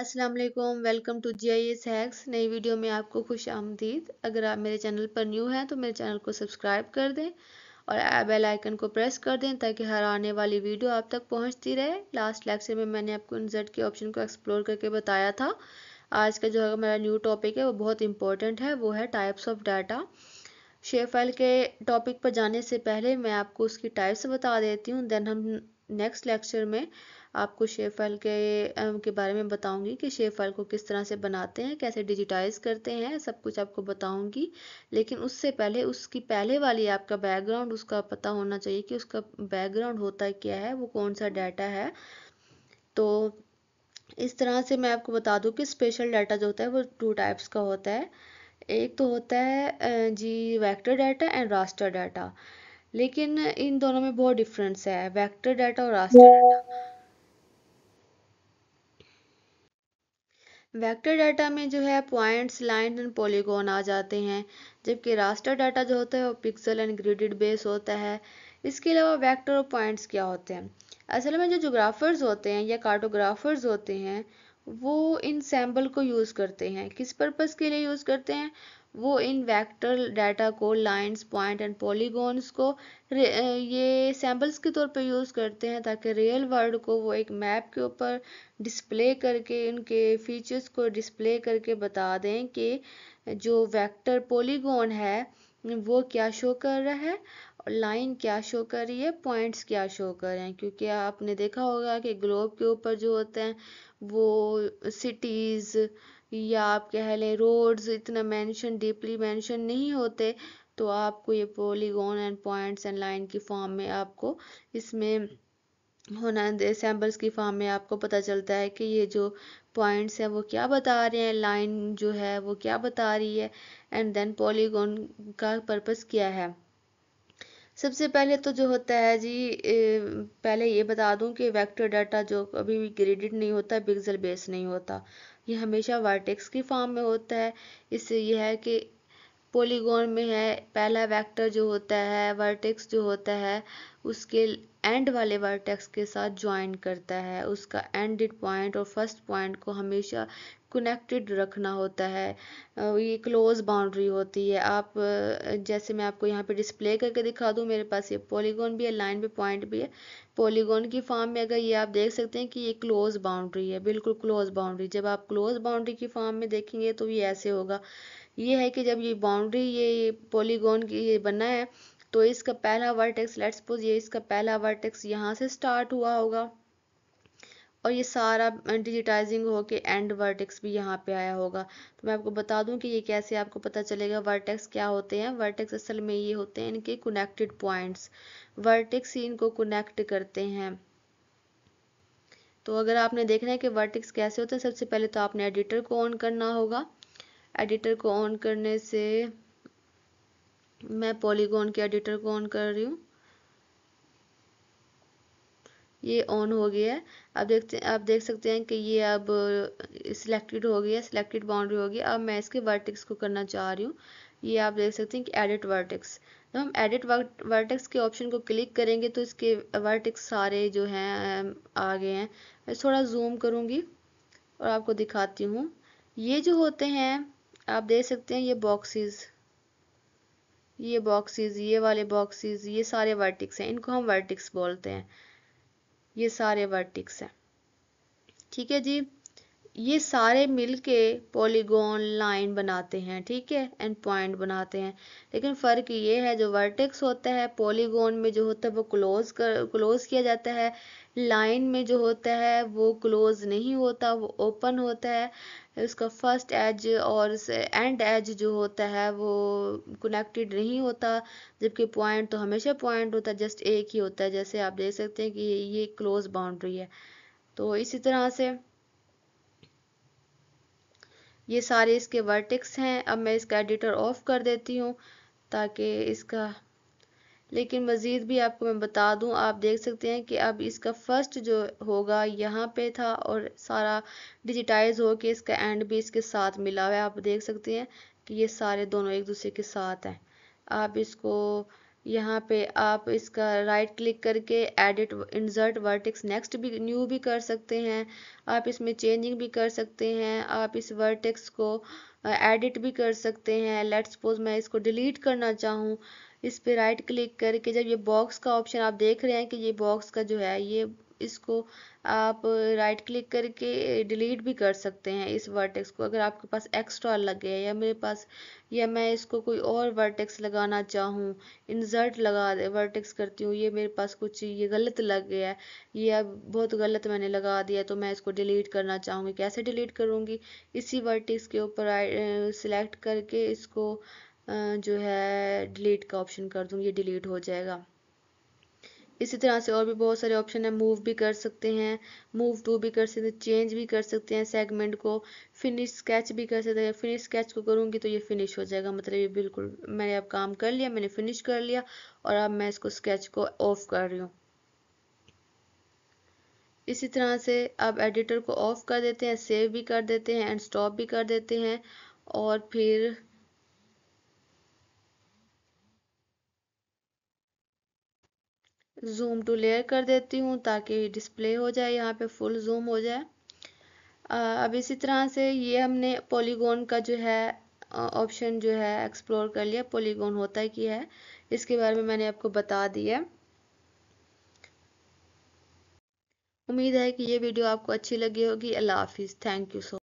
अस्सलाम वालेकुम welcome to G I S hacks नई वीडियो में आपको खुश आमदीद अगर आप मेरे चैनल पर न्यू हैं तो मेरे चैनल को सब्सक्राइब कर दें और बेल आइकन को प्रेस कर दें ताकि हर आने वाली वीडियो आप तक पहुंचती रहे लास्ट लेक्चर में मैंने आपको इंसर्ट के ऑप्शन को एक्सप्लोर करके बताया था आज का जो है मेरा न्यू टॉपिक है वो बहुत इंपॉर्टेंट है वो है types of data share file के टॉपिक पर जाने से पहले मैं आपको उसकी टाइप्स बता देती हूँ देन हम नेक्स्ट लेक्चर में आपको शेफल के के बारे में बताऊंगी कि शेफल को किस तरह से बनाते हैं कैसे डिजिटाइज करते हैं सब कुछ आपको बताऊंगी लेकिन उससे पहले उसकी पहले वाली आपका बैकग्राउंड उसका पता होना चाहिए कि उसका बैकग्राउंड होता क्या है वो कौन सा डाटा है तो इस तरह से मैं आपको बता दूँ कि स्पेशल डाटा जो होता है वो टू टाइप्स का होता है एक तो होता है जी vector data and raster data लेकिन इन दोनों में बहुत डिफरेंस है वेक्टर डाटा और रास्टर डाटा वेक्टर डाटा में जो है पॉइंट्स लाइन एंड पॉलीगोन आ जाते हैं जबकि रास्टर डाटा जो होता है वो पिक्सल एंड ग्रिडेड बेस होता है इसके अलावा वेक्टर और पॉइंट्स क्या होते हैं असल में जो जोग्राफर्स होते हैं या कार्टोग्राफर्स होते हैं वो इन सैम्पल को यूज़ करते हैं किस पर्पज़ के लिए यूज़ करते हैं वो इन वेक्टर डाटा को लाइंस पॉइंट एंड पॉलीगॉन्स को ये सैम्पल्स के तौर पे यूज़ करते हैं ताकि रियल वर्ल्ड को वो एक मैप के ऊपर डिस्प्ले करके उनके फीचर्स को डिस्प्ले करके बता दें कि जो वेक्टर पॉलीगॉन है वो क्या शो कर रहा है लाइन क्या शो कर रही है पॉइंट्स क्या शो कर रहे हैं क्योंकि आपने देखा होगा कि ग्लोब के ऊपर जो होते हैं वो सिटीज़ या आप कह लें रोड्स इतना मेंशन डीपली मेंशन नहीं होते तो आपको ये polygon and points and line की फॉर्म में आपको इसमें होना सैम्पल्स की फॉर्म में आपको पता चलता है कि ये जो पॉइंट्स हैं वो क्या बता रहे हैं लाइन जो है वो क्या बता रही है एंड देन पॉलीगोन का पर्पस क्या है सबसे पहले तो जो होता है जी पहले ये बता दूं कि वेक्टर डाटा जो कभी भी ग्रेडिड नहीं होता पिक्सल बेस नहीं होता ये हमेशा वर्टेक्स की फॉर्म में होता है इससे यह है कि पॉलीगॉन में है पहला वेक्टर जो होता है वर्टेक्स जो होता है उसके एंड वाले वर्टेक्स के साथ ज्वाइन करता है उसका एंडेड पॉइंट और फर्स्ट पॉइंट को हमेशा कनेक्टेड रखना होता है ये क्लोज बाउंड्री होती है आप जैसे मैं आपको यहाँ पे डिस्प्ले करके दिखा दूँ मेरे पास ये पॉलीगोन भी है लाइन पे पॉइंट भी है पॉलीगोन की फॉर्म में अगर ये आप देख सकते हैं कि ये क्लोज बाउंड्री है बिल्कुल क्लोज बाउंड्री जब आप क्लोज बाउंड्री की फॉर्म में देखेंगे तो ये ऐसे होगा ये है कि जब ये बाउंड्री ये पॉलीगोन की ये बना है तो इसका पहला वर्टेक्स लेट सपोज ये इसका पहला वर्टेक्स यहाँ से स्टार्ट हुआ होगा और ये सारा डिजिटाइजिंग हो के एंड वर्टेक्स भी यहाँ पे आया होगा तो मैं आपको बता दूं कि ये कैसे आपको पता चलेगा वर्टेक्स क्या होते हैं वर्टेक्स असल में ये होते हैं इनके कनेक्टेड पॉइंट्स वर्टेक्स ही इनको कनेक्ट करते हैं तो अगर आपने देखना है कि वर्टेक्स कैसे होते हैं सबसे पहले तो आपने एडिटर को ऑन करना होगा एडिटर को ऑन करने से मैं पॉलीगॉन के एडिटर को ऑन कर रही हूँ ये ऑन हो गया है अब देखते हैं आप देख सकते हैं कि ये अब सिलेक्टेड हो गया सिलेक्टेड बाउंड्री हो गई अब मैं इसके वर्टिक्स को करना चाह रही हूँ ये आप देख सकते हैं कि एडिट वर्टिक्स जब हम एडिट वर्टिक्स के ऑप्शन को क्लिक करेंगे तो इसके वर्टिक्स सारे जो हैं आ गए हैं मैं थोड़ा जूम करूँगी और आपको दिखाती हूँ ये जो होते हैं आप देख सकते हैं ये बॉक्सेस ये बॉक्सेस ये वाले बॉक्सेस ये सारे वर्टिक्स हैं इनको हम वर्टिक्स बोलते हैं ये सारे वर्टिक्स हैं ठीक है जी ये सारे मिल के पॉलीगॉन लाइन बनाते हैं ठीक है एंड पॉइंट बनाते हैं लेकिन फ़र्क ये है जो वर्टेक्स होता है पॉलीगॉन में जो होता है वो क्लोज कर क्लोज किया जाता है लाइन में जो होता है वो क्लोज नहीं होता वो ओपन होता है उसका फर्स्ट एज और एंड एज जो होता है वो कनेक्टेड नहीं होता जबकि पॉइंट तो हमेशा पॉइंट होता है जस्ट एक ही होता है जैसे आप देख सकते हैं कि ये क्लोज बाउंड्री है तो इसी तरह से ये सारे इसके वर्टिक्स हैं अब मैं इसका एडिटर ऑफ कर देती हूँ ताकि इसका लेकिन मज़ीद भी आपको मैं बता दूं आप देख सकते हैं कि अब इसका फर्स्ट जो होगा यहाँ पे था और सारा डिजिटाइज हो के इसका एंड भी इसके साथ मिला हुआ है आप देख सकते हैं कि ये सारे दोनों एक दूसरे के साथ हैं आप इसको यहाँ पे आप इसका राइट क्लिक करके एडिट इंसर्ट वर्टेक्स नेक्स्ट भी न्यू भी कर सकते हैं आप इसमें चेंजिंग भी कर सकते हैं आप इस वर्टेक्स को एडिट भी कर सकते हैं लेट सपोज मैं इसको डिलीट करना चाहूँ इस पर राइट क्लिक करके जब ये बॉक्स का ऑप्शन आप देख रहे हैं कि ये बॉक्स का जो है ये इसको आप राइट क्लिक करके डिलीट भी कर सकते हैं इस वर्टेक्स को अगर आपके पास एक्स्ट्रा लग गया या मेरे पास या मैं इसको कोई और वर्टेक्स लगाना चाहूँ इंसर्ट लगा वर्टेक्स करती हूँ ये मेरे पास कुछ ये गलत लग गया है ये अब बहुत गलत मैंने लगा दिया तो मैं इसको डिलीट करना चाहूँगी कैसे डिलीट करूँगी इसी वर्टेक्स के ऊपर सिलेक्ट करके इसको जो है डिलीट का ऑप्शन कर दूँगी ये डिलीट हो जाएगा इसी तरह से और भी बहुत सारे ऑप्शन है मूव भी कर सकते हैं मूव टू भी कर सकते हैं चेंज भी कर सकते हैं सेगमेंट को फिनिश स्केच भी कर सकते हैं फिनिश स्केच को करूँगी तो ये फिनिश हो जाएगा मतलब ये बिल्कुल मैंने अब काम कर लिया मैंने फिनिश कर लिया और अब मैं इसको स्केच को ऑफ कर रही हूँ इसी तरह से आप एडिटर को ऑफ कर देते हैं सेव भी कर देते हैं एंड स्टॉप भी कर देते हैं और फिर जूम टू लेयर कर देती हूँ ताकि डिस्प्ले हो जाए यहाँ पे फुल जूम हो जाए अब इसी तरह से ये हमने पॉलीगोन का जो है ऑप्शन जो है एक्सप्लोर कर लिया पॉलीगोन होता है कि है इसके बारे में मैंने आपको बता दिया उम्मीद है कि ये वीडियो आपको अच्छी लगी होगी अल्लाह हाफिज़ थैंक यू सो